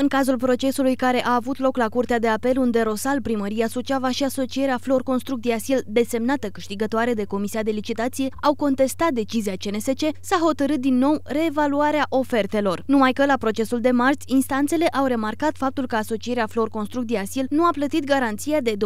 În cazul procesului care a avut loc la Curtea de Apel, unde Rosal, Primăria Suceava și Asocierea Flor Construct Diasil, desemnată câștigătoare de Comisia de licitație, au contestat decizia CNSC, s-a hotărât din nou reevaluarea ofertelor. Numai că la procesul de marți, instanțele au remarcat faptul că Asocierea Flor Construct Diasil nu a plătit garanția de 25.000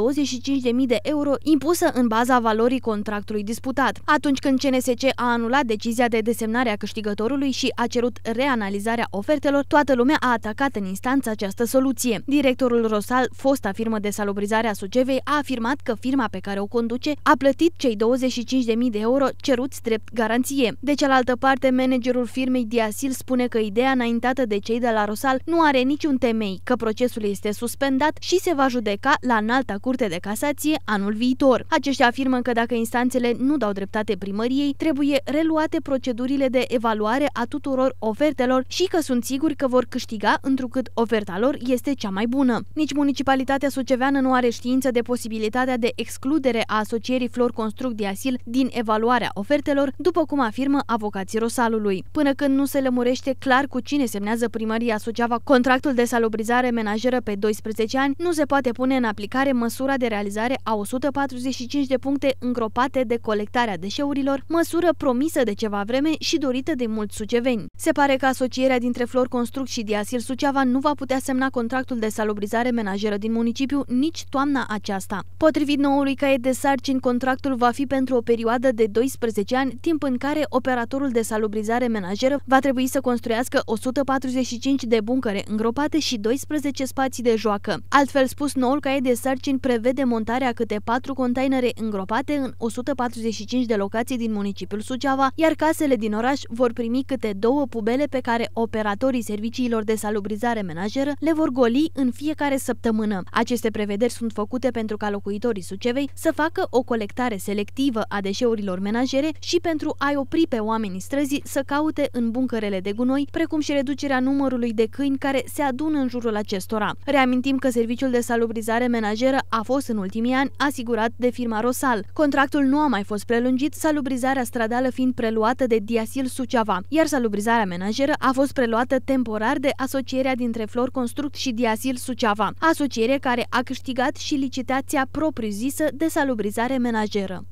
de euro impusă în baza valorii contractului disputat. Atunci când CNSC a anulat decizia de desemnare a câștigătorului și a cerut reanalizarea ofertelor, toată lumea a atacat în instanță instanță această soluție. Directorul Rosal, fosta firmă de salubrizare a Sucevei, a afirmat că firma pe care o conduce a plătit cei 25.000 de euro ceruți drept garanție. De cealaltă parte, managerul firmei Diasil spune că ideea înaintată de cei de la Rosal nu are niciun temei, că procesul este suspendat și se va judeca la înalta curte de casație anul viitor. Aceștia afirmă că dacă instanțele nu dau dreptate primăriei, trebuie reluate procedurile de evaluare a tuturor ofertelor și că sunt siguri că vor câștiga întrucât oferta lor este cea mai bună. Nici municipalitatea suceveană nu are știință de posibilitatea de excludere a asocierii Flor Construct de Asil din evaluarea ofertelor, după cum afirmă avocații Rosalului. Până când nu se lămurește clar cu cine semnează primăria Suceava contractul de salubrizare menajeră pe 12 ani, nu se poate pune în aplicare măsura de realizare a 145 de puncte îngropate de colectarea deșeurilor, măsură promisă de ceva vreme și dorită de mulți suceveni. Se pare că asocierea dintre Flor Construct și Diasil Suceava nu va putea semna contractul de salubrizare menajeră din municipiu nici toamna aceasta. Potrivit noului caiet de sarcini, contractul va fi pentru o perioadă de 12 ani, timp în care operatorul de salubrizare menajeră va trebui să construiască 145 de buncăre îngropate și 12 spații de joacă. Altfel spus, noul caiet de sarcini prevede montarea câte 4 containere îngropate în 145 de locații din municipiul Suceava, iar casele din oraș vor primi câte două pubele pe care operatorii serviciilor de salubrizare menajeră le vor goli în fiecare săptămână. Aceste prevederi sunt făcute pentru ca locuitorii Sucevei să facă o colectare selectivă a deșeurilor menajere și pentru a-i opri pe oamenii străzi să caute în buncărele de gunoi, precum și reducerea numărului de câini care se adună în jurul acestora. Reamintim că serviciul de salubrizare menajeră a fost în ultimii ani asigurat de firma Rosal. Contractul nu a mai fost prelungit, salubrizarea stradală fiind preluată de Diasil Suceava, iar salubrizarea menajeră a fost preluată temporar de asocierea dintre dintre Flor Construct și Diasil Suceava, asociere care a câștigat și licitația propriu-zisă de salubrizare menajeră.